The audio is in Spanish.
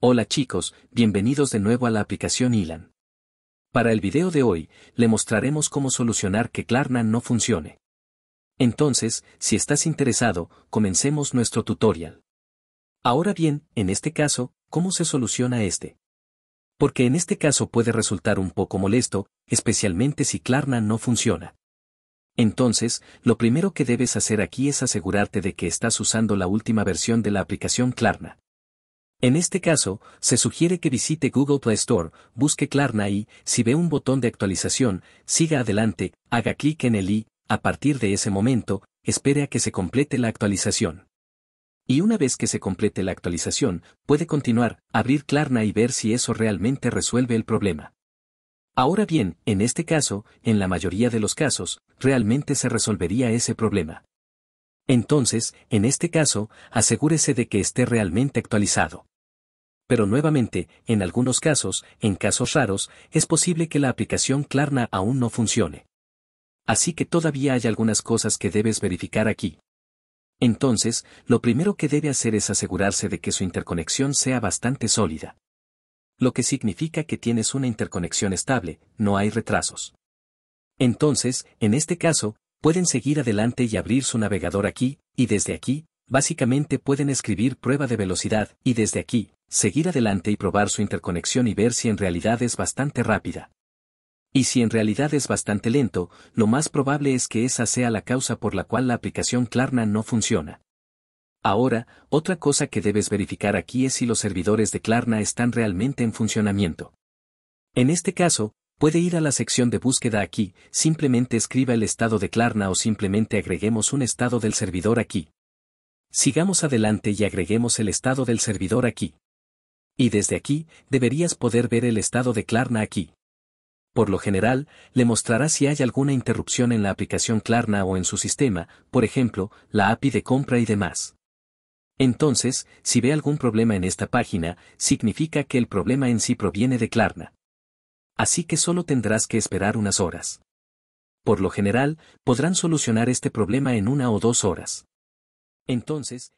Hola chicos, bienvenidos de nuevo a la aplicación ILAN. Para el video de hoy, le mostraremos cómo solucionar que Klarna no funcione. Entonces, si estás interesado, comencemos nuestro tutorial. Ahora bien, en este caso, ¿cómo se soluciona este? Porque en este caso puede resultar un poco molesto, especialmente si Klarna no funciona. Entonces, lo primero que debes hacer aquí es asegurarte de que estás usando la última versión de la aplicación Klarna. En este caso, se sugiere que visite Google Play Store, busque Klarna y, si ve un botón de actualización, siga adelante, haga clic en el i, a partir de ese momento, espere a que se complete la actualización. Y una vez que se complete la actualización, puede continuar, abrir Klarna y ver si eso realmente resuelve el problema. Ahora bien, en este caso, en la mayoría de los casos, realmente se resolvería ese problema. Entonces, en este caso, asegúrese de que esté realmente actualizado pero nuevamente, en algunos casos, en casos raros, es posible que la aplicación Clarna aún no funcione. Así que todavía hay algunas cosas que debes verificar aquí. Entonces, lo primero que debe hacer es asegurarse de que su interconexión sea bastante sólida. Lo que significa que tienes una interconexión estable, no hay retrasos. Entonces, en este caso, pueden seguir adelante y abrir su navegador aquí, y desde aquí, básicamente pueden escribir prueba de velocidad, y desde aquí, seguir adelante y probar su interconexión y ver si en realidad es bastante rápida. Y si en realidad es bastante lento, lo más probable es que esa sea la causa por la cual la aplicación Klarna no funciona. Ahora, otra cosa que debes verificar aquí es si los servidores de Klarna están realmente en funcionamiento. En este caso, puede ir a la sección de búsqueda aquí, simplemente escriba el estado de Klarna o simplemente agreguemos un estado del servidor aquí. Sigamos adelante y agreguemos el estado del servidor aquí. Y desde aquí, deberías poder ver el estado de Klarna aquí. Por lo general, le mostrará si hay alguna interrupción en la aplicación Klarna o en su sistema, por ejemplo, la API de compra y demás. Entonces, si ve algún problema en esta página, significa que el problema en sí proviene de Klarna. Así que solo tendrás que esperar unas horas. Por lo general, podrán solucionar este problema en una o dos horas. Entonces,